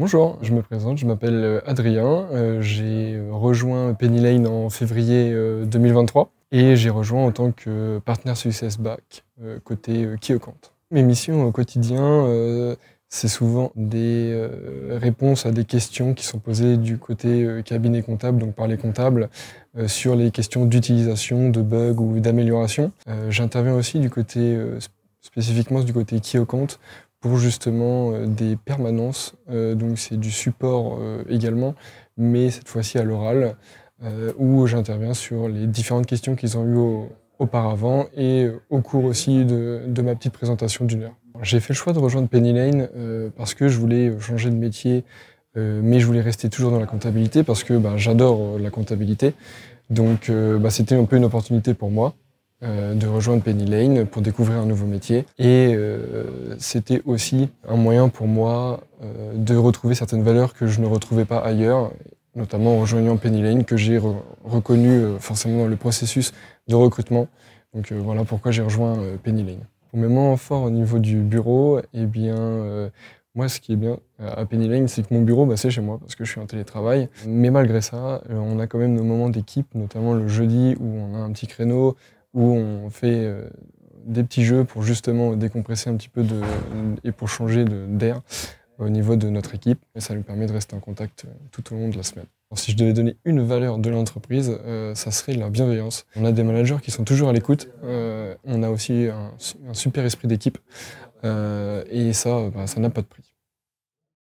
Bonjour, je me présente, je m'appelle euh, Adrien, euh, j'ai rejoint Penny Lane en février 2023 euh, et j'ai rejoint en tant que partenaire Success Back côté qui compte. Mes missions au quotidien, c'est souvent des réponses à des questions qui sont posées du côté cabinet comptable, donc par les comptables, sur les questions d'utilisation, de bugs ou d'amélioration. J'interviens aussi du côté spécifiquement du côté qui compte pour justement euh, des permanences. Euh, donc c'est du support euh, également, mais cette fois-ci à l'oral, où j'interviens sur les différentes questions qu'ils ont eues auparavant et au cours aussi de, ma petite présentation d'une heure. J'ai fait le choix de rejoindre Penny Lane parce que je voulais changer de métier, mais je voulais rester toujours dans la comptabilité parce que bah, j'adore la comptabilité. Donc bah, c'était un peu une opportunité pour moi. Euh, de rejoindre Penny Lane pour découvrir un nouveau métier. Et euh, c'était aussi un moyen pour moi euh, de retrouver certaines valeurs que je ne retrouvais pas ailleurs, notamment en rejoignant Penny Lane que j'ai reconnu forcément dans le processus de recrutement. Donc voilà pourquoi j'ai rejoint Penny Lane. Pour mes moments forts au niveau du bureau, eh bien, moi, ce qui est bien à Penny Lane, c'est que mon bureau, bah, c'est chez moi parce que je suis en télétravail. Mais malgré ça, on a quand même nos moments d'équipe, notamment le jeudi où on a un petit créneau où on fait euh, des petits jeux pour justement décompresser un petit peu et pour changer d'air au niveau de notre équipe. Et ça nous permet de rester en contact euh, tout au long de la semaine. si je devais donner une valeur de l'entreprise, euh, ça serait la bienveillance. On a des managers qui sont toujours à l'écoute. on a aussi un, super esprit d'équipe. et ça, bah, ça n'a pas de prix.